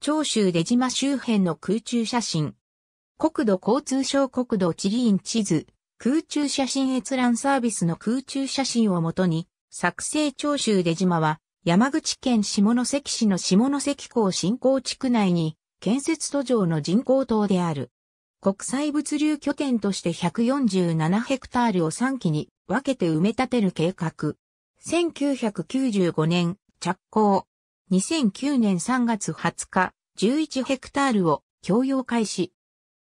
長州出島周辺の空中写真。国土交通省国土地理院地図、空中写真閲覧サービスの空中写真をもとに、作成長州出島は、山口県下関市の下関港振興地区内に、建設途上の人工島である。国際物流拠点として147ヘクタールを3期に分けて埋め立てる計画。1995年、着工。2009年3月20日、11ヘクタールを供用開始。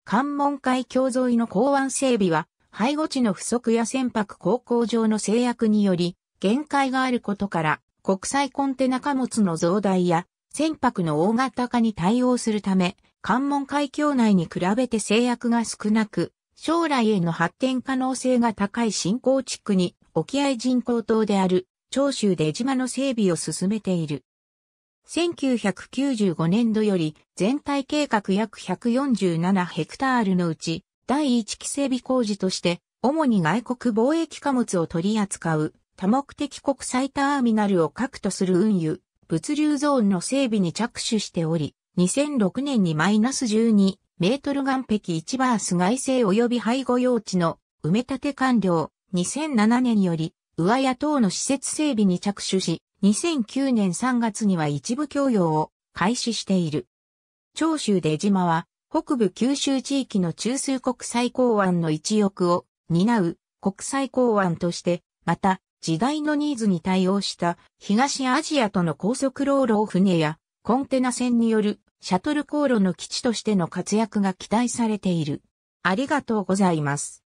関門海峡沿いの港湾整備は、背後地の不足や船舶航行上の制約により、限界があることから、国際コンテナ貨物の増大や、船舶の大型化に対応するため、関門海峡内に比べて制約が少なく、将来への発展可能性が高い新興地区に、沖合人口島である、長州出島の整備を進めている。1995年度より全体計画約147ヘクタールのうち第1期整備工事として主に外国貿易貨物を取り扱う多目的国際ターミナルを核とする運輸、物流ゾーンの整備に着手しており、2006年にマイナス12メートル岸壁1バース外製及び背後用地の埋め立て完了、2007年より上屋等の施設整備に着手し、2009年3月には一部供用を開始している。長州出島は、北部九州地域の中枢国際港湾の一翼を担う国際港湾として、また、時代のニーズに対応した東アジアとの高速労働船やコンテナ船によるシャトル航路の基地としての活躍が期待されている。ありがとうございます。